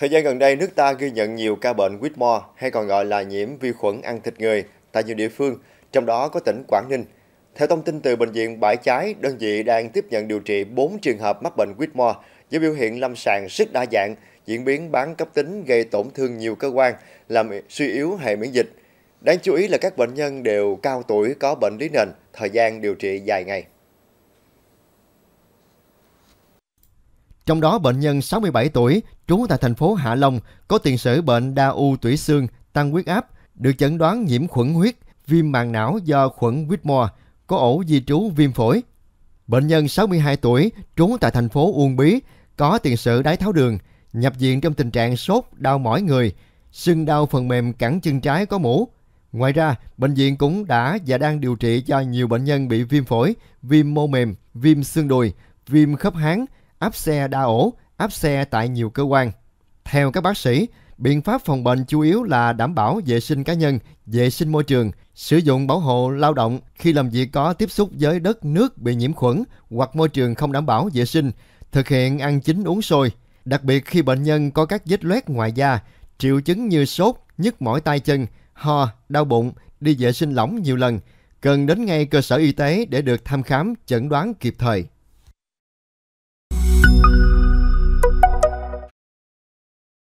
Thời gian gần đây, nước ta ghi nhận nhiều ca bệnh Whitmore hay còn gọi là nhiễm vi khuẩn ăn thịt người tại nhiều địa phương, trong đó có tỉnh Quảng Ninh. Theo thông tin từ Bệnh viện Bãi Trái, đơn vị đang tiếp nhận điều trị 4 trường hợp mắc bệnh Whitmore với biểu hiện lâm sàng rất đa dạng, diễn biến bán cấp tính gây tổn thương nhiều cơ quan, làm suy yếu hệ miễn dịch. Đáng chú ý là các bệnh nhân đều cao tuổi có bệnh lý nền, thời gian điều trị dài ngày. Trong đó bệnh nhân 67 tuổi, trú tại thành phố Hạ Long, có tiền sử bệnh đa u tủy xương, tăng huyết áp, được chẩn đoán nhiễm khuẩn huyết, viêm màng não do khuẩn Whitmore, có ổ di trú viêm phổi. Bệnh nhân 62 tuổi, trú tại thành phố Uông Bí, có tiền sử đái tháo đường, nhập viện trong tình trạng sốt, đau mỏi người, sưng đau phần mềm cẳng chân trái có mũ. Ngoài ra, bệnh viện cũng đã và đang điều trị cho nhiều bệnh nhân bị viêm phổi, viêm mô mềm, viêm xương đùi, viêm khớp háng, áp xe đa ổ, áp xe tại nhiều cơ quan. Theo các bác sĩ, biện pháp phòng bệnh chủ yếu là đảm bảo vệ sinh cá nhân, vệ sinh môi trường, sử dụng bảo hộ lao động khi làm việc có tiếp xúc với đất nước bị nhiễm khuẩn hoặc môi trường không đảm bảo vệ sinh, thực hiện ăn chín uống sôi, đặc biệt khi bệnh nhân có các vết loét ngoài da, triệu chứng như sốt, nhức mỏi tay chân, ho, đau bụng, đi vệ sinh lỏng nhiều lần, cần đến ngay cơ sở y tế để được thăm khám, chẩn đoán kịp thời.